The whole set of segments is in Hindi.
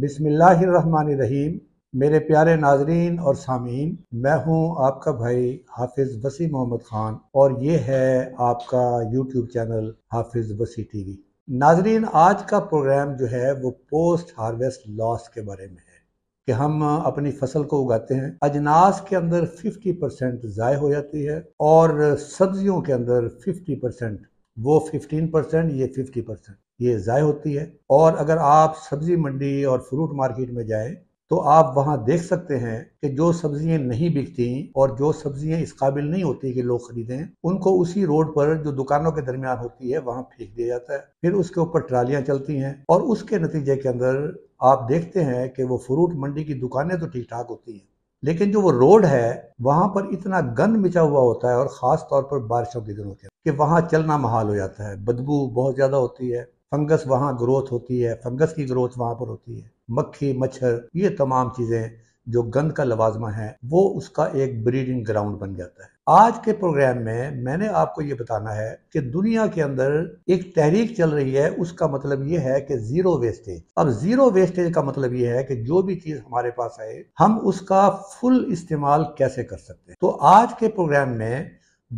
बिसमीम मेरे प्यारे नाजरीन और सामीन मैं हूं आपका भाई हाफिज़ वसी मोहम्मद ख़ान और ये है आपका यूट्यूब चैनल हाफिज़ वसी टीवी नाजरीन आज का प्रोग्राम जो है वो पोस्ट हार्वेस्ट लॉस के बारे में है कि हम अपनी फसल को उगाते हैं अजनास के अंदर 50 परसेंट ज़ाय हो जाती है और सब्जियों के अंदर 50 परसेंट वो 15 परसेंट ये 50 परसेंट ये ज़ाय होती है और अगर आप सब्ज़ी मंडी और फ्रूट मार्केट में जाएं तो आप वहाँ देख सकते हैं कि जो सब्जियां नहीं बिकती और जो सब्जियां इस काबिल नहीं होती कि लोग खरीदें उनको उसी रोड पर जो दुकानों के दरमियान होती है वहाँ फेंक दिया जाता है फिर उसके ऊपर ट्रालियाँ चलती हैं और उसके नतीजे के अंदर आप देखते हैं कि वो फ्रूट मंडी की दुकानें तो ठीक ठाक होती हैं लेकिन जो वो रोड है वहाँ पर इतना गंद मिचा हुआ होता है और ख़ास तौर पर बारिशों के दिनों के कि वहाँ चलना महाल हो जाता है बदबू बहुत ज़्यादा होती है फंगस वहाँ ग्रोथ होती है फंगस की ग्रोथ वहाँ पर होती है मक्खी मच्छर ये तमाम चीज़ें जो गंद का लवाजमा है वो उसका एक ब्रीडिंग ग्राउंड बन जाता है आज के प्रोग्राम में मैंने आपको ये बताना है कि दुनिया के अंदर एक तहरीक चल रही है उसका मतलब ये है कि जीरो वेस्टेज अब जीरो वेस्टेज का मतलब ये है कि जो भी चीज हमारे पास आए हम उसका फुल इस्तेमाल कैसे कर सकते हैं तो आज के प्रोग्राम में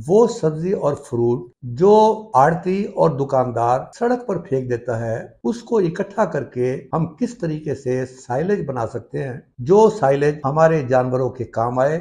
वो सब्जी और फ्रूट जो आड़ती और दुकानदार सड़क पर फेंक देता है उसको इकट्ठा करके हम किस तरीके से साइलेज बना सकते हैं जो साइलेज हमारे जानवरों के काम आए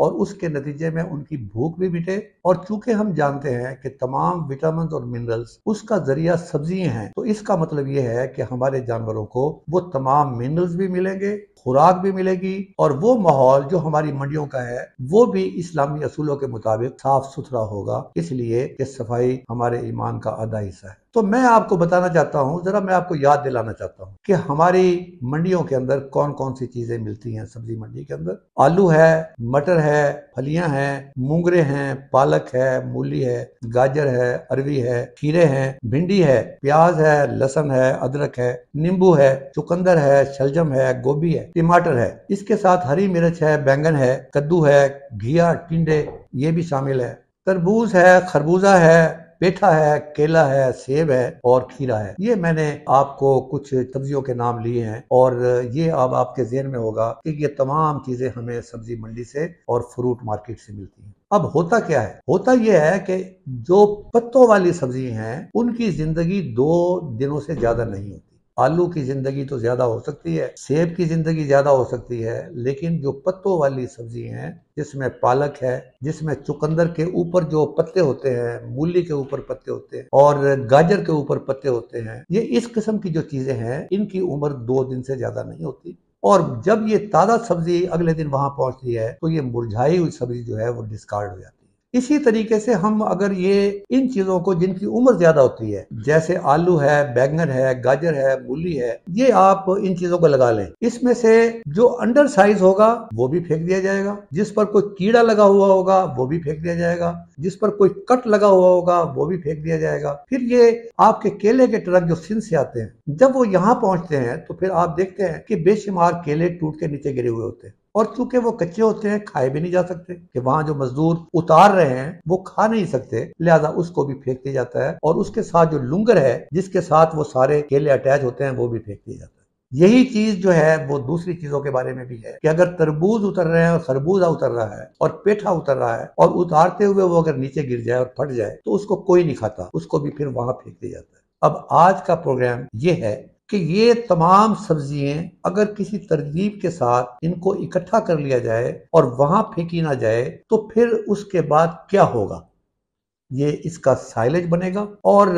और उसके नतीजे में उनकी भूख भी मिटे और चूंकि हम जानते हैं कि तमाम विटामिन और मिनरल्स उसका जरिया सब्जियां हैं तो इसका मतलब ये है कि हमारे जानवरों को वो तमाम मिनरल्स भी मिलेंगे खुराक भी मिलेगी और वो माहौल जो हमारी मंडियों का है वो भी इस्लामी असूलों के मुताबिक साफ सुथरा होगा इसलिए कि सफाई हमारे ईमान का आधा हिस्सा है तो मैं आपको बताना चाहता हूँ ज़रा मैं आपको याद दिलाना चाहता हूँ कि हमारी मंडियों के अंदर कौन कौन सी चीज़ें मिलती हैं सब्जी मंडी के अंदर आलू है मटर है फलियां हैं मूंगरे हैं पालक है मूली है गाजर है अरवी है खीरे हैं भिंडी है प्याज है लहसन है अदरक है नींबू है चुकंदर है शलजम है गोभी है टमाटर है इसके साथ हरी मिर्च है बैंगन है कद्दू है घिया टिंडे ये भी शामिल है तरबूज है खरबूजा है पेठा है केला है सेब है और खीरा है ये मैंने आपको कुछ सब्जियों के नाम लिए हैं और ये अब आपके जेहन में होगा कि ये तमाम चीजें हमें सब्जी मंडी से और फ्रूट मार्केट से मिलती हैं अब होता क्या है होता यह है कि जो पत्तों वाली सब्जी हैं उनकी जिंदगी दो दिनों से ज्यादा नहीं होती आलू की जिंदगी तो ज्यादा हो सकती है सेब की जिंदगी ज्यादा हो सकती है लेकिन जो पत्तों वाली सब्जी है जिसमें पालक है जिसमें चुकंदर के ऊपर जो पत्ते होते हैं मूली के ऊपर पत्ते होते हैं और गाजर के ऊपर पत्ते होते हैं ये इस किस्म की जो चीजें हैं इनकी उम्र दो दिन से ज्यादा नहीं होती और जब ये ताज़ा सब्जी अगले दिन वहां पहुंचती है तो ये मुरझाई हुई सब्जी जो है वो डिस्कार्ड हो जाती है इसी तरीके से हम अगर ये इन चीजों को जिनकी उम्र ज्यादा होती है जैसे आलू है बैंगन है गाजर है मूली है ये आप इन चीजों को लगा लें इसमें से जो अंडर साइज होगा वो भी फेंक दिया जाएगा जिस पर कोई कीड़ा लगा हुआ होगा वो भी फेंक दिया जाएगा जिस पर कोई कट लगा हुआ होगा वो भी फेंक दिया जाएगा फिर ये आपके केले के ट्रक जो सिंध से आते हैं जब वो यहाँ पहुंचते हैं तो फिर आप देखते हैं कि बेशुमार केले टूट के नीचे गिरे हुए होते हैं और चूंकि वो कच्चे होते हैं खाए भी नहीं जा सकते कि वहां जो मजदूर उतार रहे हैं वो खा नहीं सकते लिहाजा उसको भी फेंक दिया जाता है और उसके साथ जो लुंगर है जिसके साथ वो सारे केले अटैच होते हैं वो भी फेंक दिया जाता है यही चीज जो है वो दूसरी चीजों के बारे में भी है कि अगर तरबूज उतर रहे हैं और खरबूजा उतर रहा है और पेठा उतर रहा है और उतारते हुए वो अगर नीचे गिर जाए और फट जाए तो उसको कोई नहीं खाता उसको भी फिर वहां फेंक दिया जाता है अब आज का प्रोग्राम ये है कि ये तमाम सब्जियां अगर किसी तरजीब के साथ इनको इकट्ठा कर लिया जाए और वहां फेंकी ना जाए तो फिर उसके बाद क्या होगा ये इसका साइलेज बनेगा और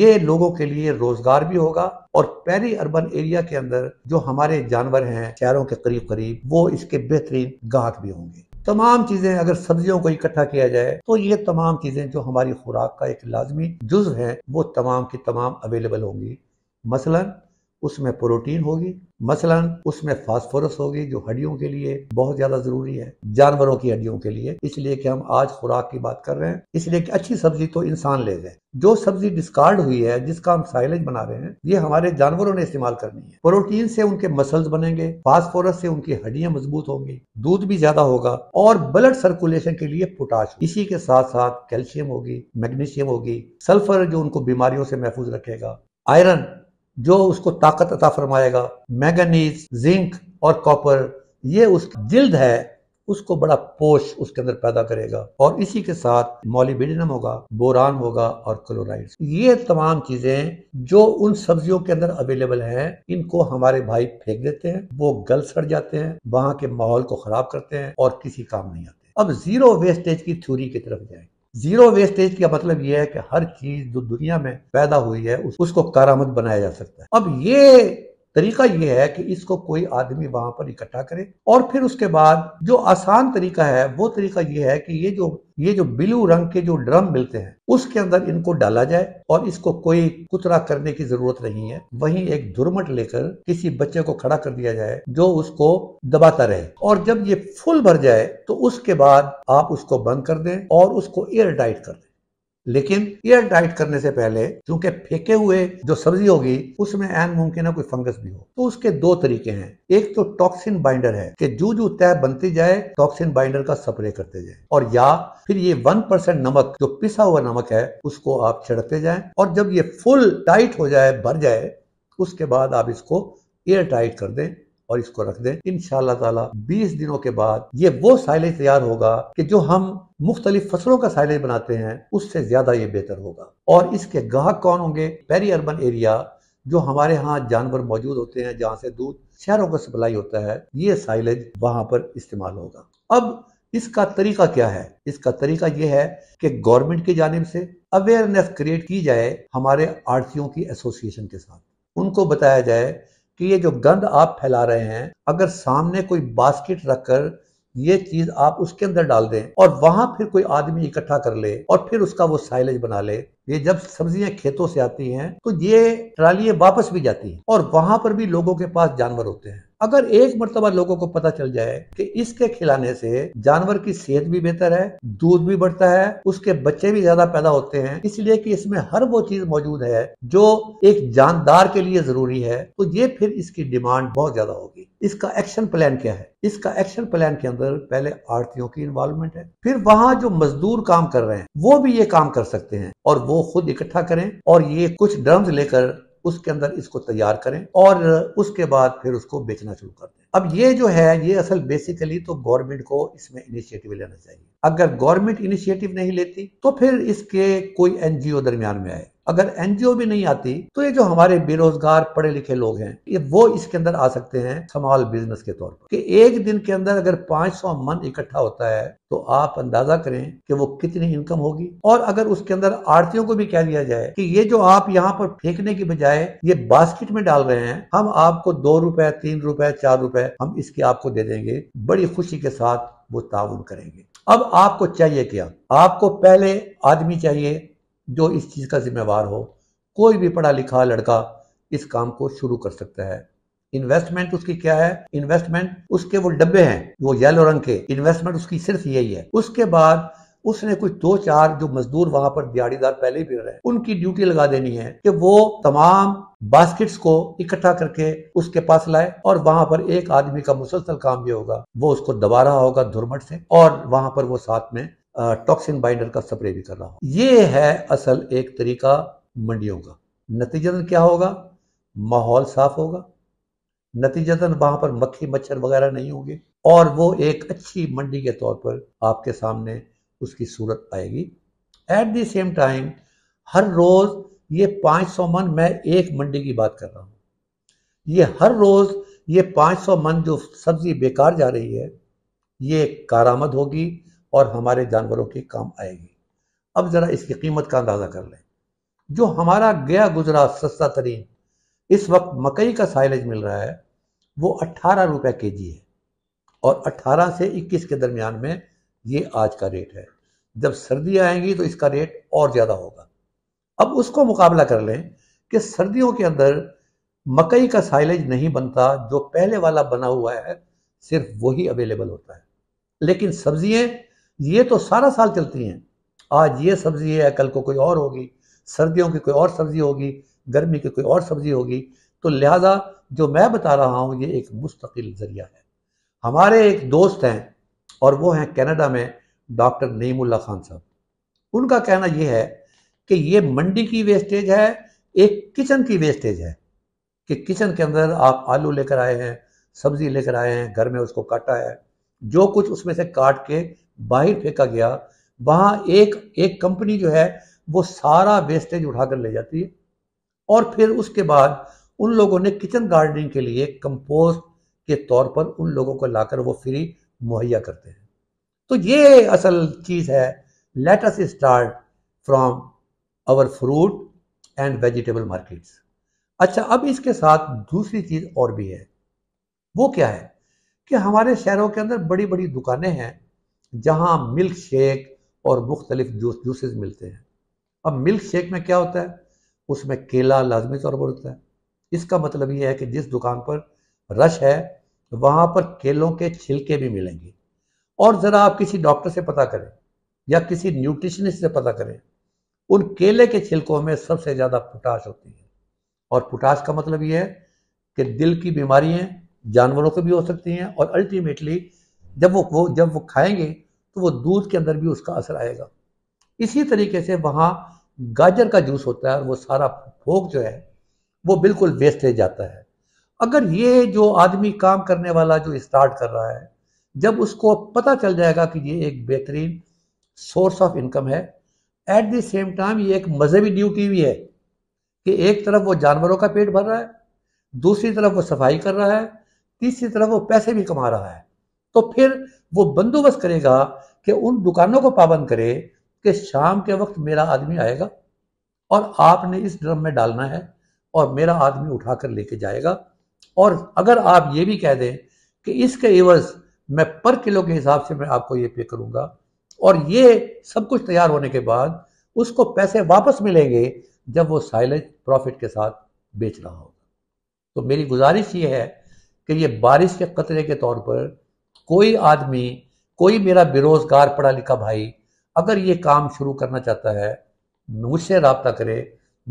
ये लोगों के लिए रोजगार भी होगा और पैरी अर्बन एरिया के अंदर जो हमारे जानवर हैं शहरों के करीब करीब वो इसके बेहतरीन गाहक भी होंगे तमाम चीजें अगर सब्जियों को इकट्ठा किया जाए तो ये तमाम चीजें जो हमारी खुराक का एक लाजमी जुज है वो तमाम की तमाम अवेलेबल होंगी मसलन उसमें प्रोटीन होगी मसलन उसमें फास्फोरस होगी जो हड्डियों के लिए बहुत ज्यादा जरूरी है जानवरों की हड्डियों के लिए इसलिए कि हम आज खुराक की बात कर रहे हैं इसलिए कि अच्छी सब्जी तो इंसान ले जाए जो सब्जी डिस्कार्ड हुई है जिसका हम साइलेज बना रहे हैं ये हमारे जानवरों ने इस्तेमाल करनी है प्रोटीन से उनके मसल्स बनेंगे फास्फोरस से उनकी हड्डियां मजबूत होंगी दूध भी ज्यादा होगा और ब्लड सर्कुलेशन के लिए पोटाश इसी के साथ साथ कैल्शियम होगी मैग्नीशियम होगी सल्फर जो उनको बीमारियों से महफूज रखेगा आयरन जो उसको ताकत अता फरमाएगा मैगनीज जिंक और कॉपर ये उसकी जिल्द है उसको बड़ा पोष उसके अंदर पैदा करेगा और इसी के साथ मॉलीबेडिनम होगा बोरान होगा और क्लोराइड ये तमाम चीजें जो उन सब्जियों के अंदर अवेलेबल हैं इनको हमारे भाई फेंक देते हैं वो गल सड़ जाते हैं वहां के माहौल को खराब करते हैं और किसी काम नहीं आते अब जीरो वेस्टेज की थ्योरी की तरफ जाए जीरो वेस्टेज का मतलब यह है कि हर चीज जो दुनिया में पैदा हुई है उसको कारामद बनाया जा सकता है अब ये तरीका यह है कि इसको कोई आदमी वहां पर इकट्ठा करे और फिर उसके बाद जो आसान तरीका है वो तरीका यह है कि ये जो ये जो ब्लू रंग के जो ड्रम मिलते हैं उसके अंदर इनको डाला जाए और इसको कोई कुतरा करने की जरूरत नहीं है वहीं एक धुरमट लेकर किसी बच्चे को खड़ा कर दिया जाए जो उसको दबाता रहे और जब ये फुल भर जाए तो उसके बाद आप उसको बंद कर दें और उसको एयर टाइट कर दें लेकिन एयर डाइट करने से पहले क्योंकि फेंके हुए जो सब्जी होगी उसमें एन मुमकिन है कोई फंगस भी हो तो उसके दो तरीके हैं एक तो टॉक्सिन बाइंडर है कि जू जू तय बनती जाए टॉक्सिन बाइंडर का स्प्रे करते जाए और या फिर ये वन परसेंट नमक जो पिसा हुआ नमक है उसको आप छिड़कते जाए और जब ये फुल टाइट हो जाए भर जाए उसके बाद आप इसको एयर टाइट कर दें और इसको रख दें इन ताला 20 दिनों के बाद ये वो साइलेज तैयार होगा कि जो हम मुख्तलिफ फसलों का साइलेज बनाते हैं उससे ज्यादा ये बेहतर होगा और इसके गाहक कौन होंगे पेरी अर्बन एरिया जो हमारे यहाँ जानवर मौजूद होते हैं जहाँ से दूध शहरों को सप्लाई होता है ये साइलेज वहां पर इस्तेमाल होगा अब इसका तरीका क्या है इसका तरीका यह है कि गवर्नमेंट की जानब से अवेयरनेस क्रिएट की जाए हमारे आड़तियों की एसोसिएशन के साथ उनको बताया जाए कि ये जो गंद आप फैला रहे हैं अगर सामने कोई बास्केट रखकर ये चीज आप उसके अंदर डाल दें और वहां फिर कोई आदमी इकट्ठा कर ले और फिर उसका वो साइलेज बना ले ये जब सब्जियां खेतों से आती हैं तो ये ट्रालियां वापस भी जाती हैं और वहां पर भी लोगों के पास जानवर होते हैं अगर एक मरतबा लोगों को पता चल जाए कि इसके खिलाने से जानवर की सेहत भी बेहतर है दूध भी बढ़ता है उसके बच्चे भी ज्यादा पैदा होते हैं इसलिए कि इसमें हर वो चीज मौजूद है जो एक जानदार के लिए जरूरी है तो ये फिर इसकी डिमांड बहुत ज्यादा होगी इसका एक्शन प्लान क्या है इसका एक्शन प्लान के अंदर पहले आड़तियों की इन्वॉल्वमेंट है फिर वहां जो मजदूर काम कर रहे हैं वो भी ये काम कर सकते हैं और वो खुद इकट्ठा करें और ये कुछ ड्रम्स लेकर उसके अंदर इसको तैयार करें और उसके बाद फिर उसको बेचना शुरू कर दें अब ये जो है ये असल बेसिकली तो गवर्नमेंट को इसमें इनिशिएटिव लेना चाहिए अगर गवर्नमेंट इनिशिएटिव नहीं लेती तो फिर इसके कोई एनजीओ दरमियान में आए अगर एनजीओ भी नहीं आती तो ये जो हमारे बेरोजगार पढ़े लिखे लोग हैं ये वो इसके अंदर आ सकते हैं स्मॉल बिजनेस के तौर पर कि एक दिन के अंदर अगर 500 मन इकट्ठा होता है तो आप अंदाजा करें कि वो कितनी इनकम होगी और अगर उसके अंदर आड़तियों को भी कह दिया जाए कि ये जो आप यहाँ पर फेंकने की बजाय ये बास्केट में डाल रहे हैं हम आपको दो रुपए तीन रुपए चार रुपए हम इसके आपको दे देंगे बड़ी खुशी के साथ वो ताउन करेंगे अब आपको चाहिए क्या आपको पहले आदमी चाहिए जो इस चीज़ का जिम्मेवार हो कोई भी पढ़ा लिखा लड़का इस काम को शुरू कर सकता है इन्वेस्टमेंट उसकी क्या है इन्वेस्टमेंट उसके वो डब्बे हैं वो येलो रंग के इन्वेस्टमेंट उसकी सिर्फ यही है उसके बाद उसने कुछ दो चार जो मजदूर वहां पर दिहाड़ीदार पहले ही रहे उनकी ड्यूटी लगा देनी है कि वो तमाम बास्केट्स को इकट्ठा करके उसके पास लाए और वहां पर एक आदमी का मुसलसल काम भी होगा वो उसको दबा रहा होगा धुरमट से और वहां पर वो साथ में टॉक्सिन बाइंडर का स्प्रे भी कर रहा हूँ ये है असल एक तरीका मंडियों का नतीजतन क्या होगा माहौल साफ होगा नतीजतन वहां पर मक्खी मच्छर वगैरह नहीं होंगे और वो एक अच्छी मंडी के तौर पर आपके सामने उसकी सूरत आएगी एट द सेम टाइम हर रोज ये पाँच सौ मन मैं एक मंडी की बात कर रहा हूँ ये हर रोज ये पाँच सौ मन जो सब्जी बेकार जा रही है ये कारामद होगी और हमारे जानवरों के काम आएगी अब ज़रा इसकी कीमत का अंदाज़ा कर लें जो हमारा गया गुजरा सस्ता तरीन इस वक्त मकई का साइलेज मिल रहा है वो अट्ठारह रुपये के जी है और अट्ठारह से इक्कीस के दरमियान में ये आज का रेट है जब सर्दी आएंगी तो इसका रेट और ज़्यादा होगा अब उसको मुकाबला कर लें कि सर्दियों के अंदर मकई का साइलेज नहीं बनता जो पहले वाला बना हुआ है सिर्फ वही अवेलेबल होता है लेकिन सब्जियां ये तो सारा साल चलती हैं आज ये सब्ज़ी है कल को कोई और होगी सर्दियों की कोई और सब्ज़ी होगी गर्मी की कोई और सब्ज़ी होगी तो लिहाजा जो मैं बता रहा हूँ ये एक मुस्तकिल ज़रिया है हमारे एक दोस्त हैं और वो हैं कनाडा में डॉक्टर नईमुल्ला खान साहब उनका कहना यह है कि ये मंडी की वेस्टेज है एक किचन की वेस्टेज है कि किचन के अंदर आप आलू लेकर आए हैं सब्जी लेकर आए हैं घर में उसको काटा है जो कुछ उसमें से काट के बाहर फेंका गया वहाँ एक एक कंपनी जो है वो सारा वेस्टेज उठाकर ले जाती है और फिर उसके बाद उन लोगों ने किचन गार्डनिंग के लिए कंपोस्ट के तौर पर उन लोगों को लाकर वो फ्री मुहैया करते हैं तो ये असल चीज़ है let us start from our fruit and vegetable markets अच्छा अब इसके साथ दूसरी चीज़ और भी है वो क्या है कि हमारे शहरों के अंदर बड़ी बड़ी दुकानें हैं जहाँ मिल्क शेक और मुख्तलिफ जूस जूसेस मिलते हैं अब मिल्क शेक में क्या होता है उसमें केला लाजमी तौर पर होता है इसका मतलब यह है कि जिस दुकान पर रश है वहाँ पर केलों के छिलके भी मिलेंगे और ज़रा आप किसी डॉक्टर से पता करें या किसी न्यूट्रिशनिस्ट से पता करें उन केले के छिलकों में सबसे ज़्यादा पोटाश होती है और पोटाश का मतलब यह है कि दिल की बीमारियाँ जानवरों को भी हो सकती हैं और अल्टीमेटली जब वो वो जब वो खाएंगे तो वो दूध के अंदर भी उसका असर आएगा इसी तरीके से वहाँ गाजर का जूस होता है और वो सारा भोग जो है वो बिल्कुल वेस्टेज जाता है अगर ये जो आदमी काम करने वाला जो स्टार्ट कर रहा है जब उसको पता चल जाएगा कि ये एक बेहतरीन सोर्स ऑफ इनकम है एट द सेम टाइम ये एक मजहबी ड्यूटी भी है कि एक तरफ वो जानवरों का पेट भर रहा है दूसरी तरफ वो सफाई कर रहा है तीसरी तरफ वो पैसे भी कमा रहा है तो फिर वो बंदोबस्त करेगा कि उन दुकानों को पाबंद करे कि शाम के वक्त मेरा आदमी आएगा और आपने इस ड्रम में डालना है और मेरा आदमी उठा कर लेके जाएगा और अगर आप ये भी कह दें कि इसके एवज मैं पर किलो के हिसाब से मैं आपको ये पे करूँगा और ये सब कुछ तैयार होने के बाद उसको पैसे वापस मिलेंगे जब वो साइलेज प्रॉफिट के साथ बेच रहा होगा तो मेरी गुजारिश ये है कि ये बारिश के कतरे के तौर पर कोई आदमी कोई मेरा बेरोजगार पढ़ा लिखा भाई अगर ये काम शुरू करना चाहता है मुझसे रबता करे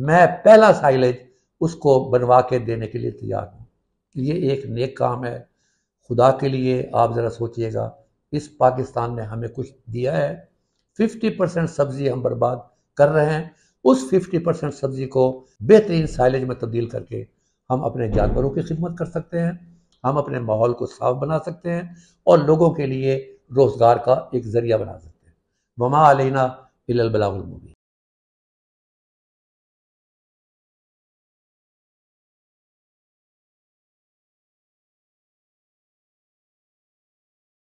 मैं पहला साइलेज उसको बनवा के देने के लिए तैयार हूँ ये एक नेक काम है खुदा के लिए आप ज़रा सोचिएगा इस पाकिस्तान ने हमें कुछ दिया है 50 परसेंट सब्ज़ी हम बर्बाद कर रहे हैं उस 50 परसेंट सब्ज़ी को बेहतरीन साइलेज में तब्दील करके हम अपने जानवरों की खिदमत कर सकते हैं हम अपने माहौल को साफ बना सकते हैं और लोगों के लिए रोज़गार का एक जरिया बना सकते हैं ममा अलैना मूवी